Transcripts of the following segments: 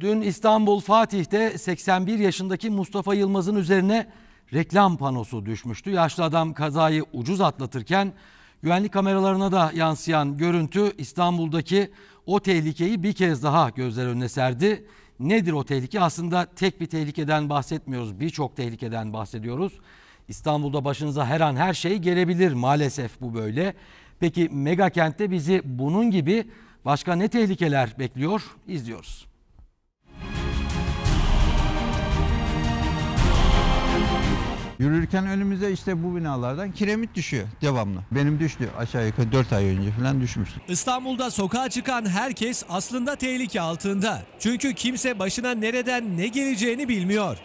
Dün İstanbul Fatih'te 81 yaşındaki Mustafa Yılmaz'ın üzerine reklam panosu düşmüştü. Yaşlı adam kazayı ucuz atlatırken güvenlik kameralarına da yansıyan görüntü İstanbul'daki o tehlikeyi bir kez daha gözler önüne serdi. Nedir o tehlike? Aslında tek bir tehlikeden bahsetmiyoruz. Birçok tehlikeden bahsediyoruz. İstanbul'da başınıza her an her şey gelebilir. Maalesef bu böyle. Peki mega kentte bizi bunun gibi başka ne tehlikeler bekliyor? İzliyoruz. Yürürken önümüze işte bu binalardan kiremit düşüyor devamlı. Benim düştü aşağı yukarı 4 ay önce falan düşmüştü. İstanbul'da sokağa çıkan herkes aslında tehlike altında. Çünkü kimse başına nereden ne geleceğini bilmiyor.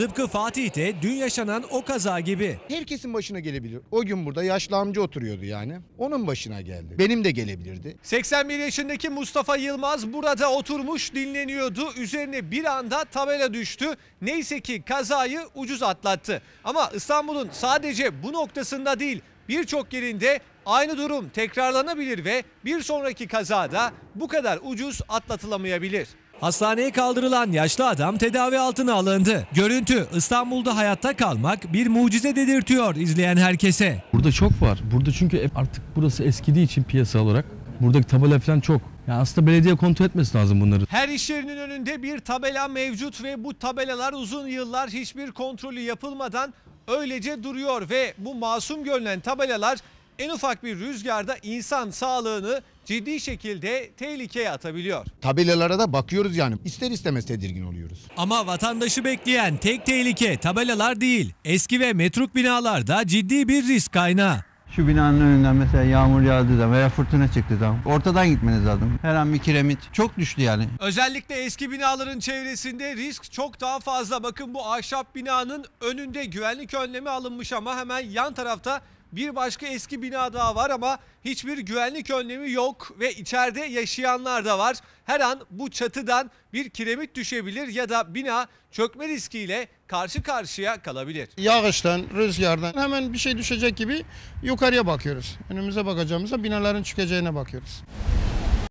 Tıpkı Fatih'te dün yaşanan o kaza gibi. Herkesin başına gelebilir. O gün burada yaşlı amca oturuyordu yani. Onun başına geldi. Benim de gelebilirdi. 81 yaşındaki Mustafa Yılmaz burada oturmuş dinleniyordu. Üzerine bir anda tabela düştü. Neyse ki kazayı ucuz atlattı. Ama İstanbul'un sadece bu noktasında değil birçok yerinde aynı durum tekrarlanabilir ve bir sonraki kazada bu kadar ucuz atlatılamayabilir. Hastaneye kaldırılan yaşlı adam tedavi altına alındı. Görüntü İstanbul'da hayatta kalmak bir mucize dedirtiyor izleyen herkese. Burada çok var. Burada çünkü artık burası eskidiği için piyasa olarak. Buradaki tabela falan çok. Ya aslında belediye kontrol etmesi lazım bunları. Her iş yerinin önünde bir tabela mevcut ve bu tabelalar uzun yıllar hiçbir kontrolü yapılmadan öylece duruyor ve bu masum görünen tabelalar en ufak bir rüzgarda insan sağlığını ciddi şekilde tehlikeye atabiliyor. Tabelalara da bakıyoruz yani ister istemez tedirgin oluyoruz. Ama vatandaşı bekleyen tek tehlike tabelalar değil. Eski ve metruk binalar da ciddi bir risk kaynağı. Şu binanın önünden mesela yağmur yağdı da veya fırtına çıktı da ortadan gitmeniz lazım. Her an bir kiremit çok düştü yani. Özellikle eski binaların çevresinde risk çok daha fazla. Bakın bu ahşap binanın önünde güvenlik önlemi alınmış ama hemen yan tarafta bir başka eski bina daha var ama hiçbir güvenlik önlemi yok ve içeride yaşayanlar da var. Her an bu çatıdan bir kiremit düşebilir ya da bina çökme riskiyle karşı karşıya kalabilir. Yağıştan, rüzgardan hemen bir şey düşecek gibi yukarıya bakıyoruz. Önümüze bakacağımıza binaların çıkacağına bakıyoruz.